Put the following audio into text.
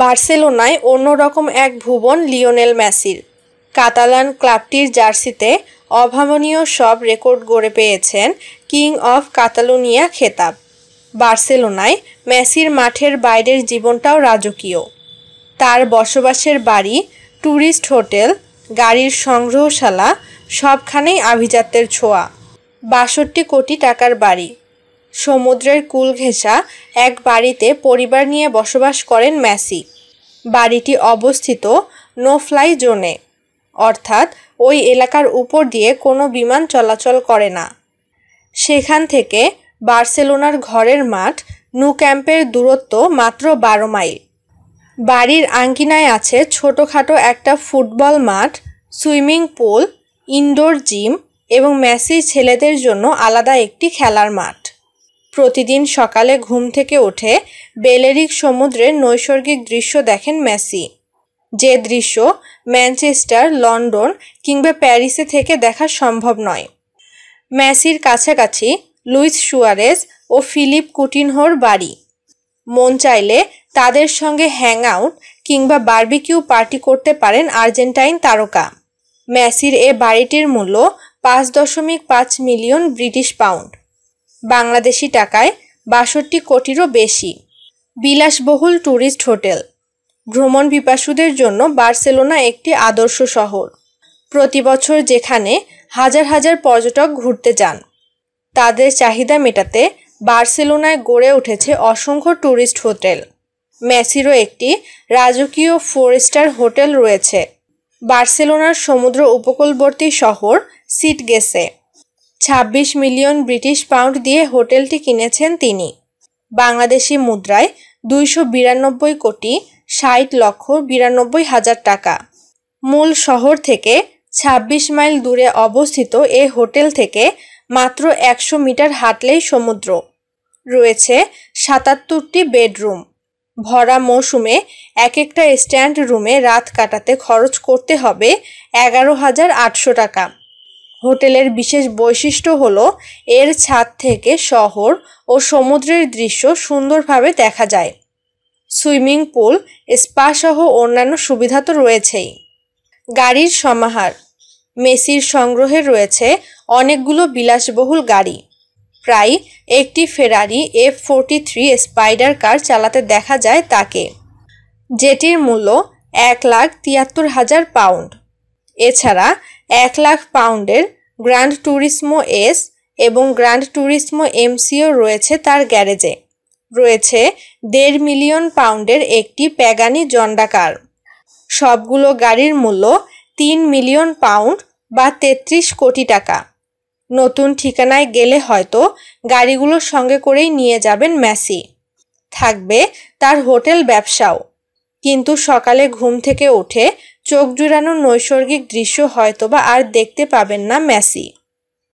বার্সেলোনায় অন্যরকম এক ভুবন লিওনেল মেসির কাতালান ক্লাবটির জার্সিতে অভাবনীয় সব রেকর্ড গড়ে পেয়েছেন কিং অফ কাতালোনিয়া খেতাব বার্সেলোনায় মেসির মাঠের বাইরের জীবনটাও রাজকীয় তার বসবাসের বাড়ি ট্যুরিস্ট হোটেল গাড়ির সংগ্রহশালা সবখানেই আভিজাত্যের ছোঁয়া বাষট্টি কোটি টাকার বাড়ি সমুদ্রের কুল ঘেঁষা এক বাড়িতে পরিবার নিয়ে বসবাস করেন ম্যাসি বাড়িটি অবস্থিত নো ফ্লাই জোনে অর্থাৎ ওই এলাকার উপর দিয়ে কোনো বিমান চলাচল করে না সেখান থেকে বার্সেলোনার ঘরের মাঠ নু ক্যাম্পের দূরত্ব মাত্র বারো মাইল বাড়ির আঙ্গিনায় আছে ছোটোখাটো একটা ফুটবল মাঠ সুইমিং পুল ইনডোর জিম এবং মেসির ছেলেদের জন্য আলাদা একটি খেলার মাঠ প্রতিদিন সকালে ঘুম থেকে উঠে বেলেরিক সমুদ্রের নৈসর্গিক দৃশ্য দেখেন মেসি যে দৃশ্য ম্যানচেস্টার লন্ডন কিংবা প্যারিসে থেকে দেখা সম্ভব নয় মেসির কাছাকাছি লুইস সুয়ারেজ ও ফিলিপ কুটিনহোর বাড়ি মন চাইলে তাদের সঙ্গে হ্যাং আউট কিংবা বার্বিকিউ পার্টি করতে পারেন আর্জেন্টাইন তারকা মেসির এ বাড়িটির মূল্য পাঁচ দশমিক পাঁচ মিলিয়ন ব্রিটিশ পাউন্ড বাংলাদেশি টাকায় বাষট্টি কোটিরও বেশি বিলাসবহুল ট্যুরিস্ট হোটেল ভ্রমণ বিপাসুদের জন্য বার্সেলোনা একটি আদর্শ শহর প্রতি বছর যেখানে হাজার হাজার পর্যটক ঘুরতে যান তাদের চাহিদা মেটাতে বার্সেলোনায় গড়ে উঠেছে অসংখ্য ট্যুরিস্ট হোটেল মেসিরও একটি রাজকীয় ফোর স্টার হোটেল রয়েছে বার্সেলোনার সমুদ্র উপকূলবর্তী শহর সিটগেসে ২৬ মিলিয়ন ব্রিটিশ পাউন্ড দিয়ে হোটেলটি কিনেছেন তিনি বাংলাদেশি মুদ্রায় দুইশো বিরানব্বই কোটি ষাট লক্ষ বিরানব্বই হাজার টাকা মূল শহর থেকে ২৬ মাইল দূরে অবস্থিত এ হোটেল থেকে মাত্র একশো মিটার হাঁটলেই সমুদ্র রয়েছে সাতাত্তরটি বেডরুম ভরা মৌসুমে এক একটা স্ট্যান্ড রুমে রাত কাটাতে খরচ করতে হবে এগারো হাজার আটশো টাকা হোটেলের বিশেষ বৈশিষ্ট্য হল এর ছাদ থেকে শহর ও সমুদ্রের দৃশ্য সুন্দরভাবে দেখা যায় সুইমিং পুল স্পা সহ অন্যান্য সুবিধা তো রয়েছেই গাড়ির সমাহার মেসির সংগ্রহে রয়েছে অনেকগুলো বিলাসবহুল গাড়ি প্রায় একটি Ferrari F forty three spider car চালাতে দেখা যায় তাকে যেটির মূল্য এক লাখ তিয়াত্তর হাজার পাউন্ড এছাড়া এক লাখ পাউন্ডের গ্র্যান্ড ট্যুরিসমো এস এবং গ্র্যান্ড ট্যুরিসমো এমসিও রয়েছে তার গ্যারেজে রয়েছে দেড় মিলিয়ন পাউন্ডের একটি প্যাগানি জন্ডাকার সবগুলো গাড়ির মূল্য তিন মিলিয়ন পাউন্ড বা তেত্রিশ কোটি টাকা নতুন ঠিকানায় গেলে হয়তো গাড়িগুলোর সঙ্গে করেই নিয়ে যাবেন ম্যাসি থাকবে তার হোটেল ব্যবসাও কিন্তু সকালে ঘুম থেকে উঠে চোখ জুড়ানো নৈসর্গিক দৃশ্য হয়তোবা আর দেখতে পাবেন না মেসি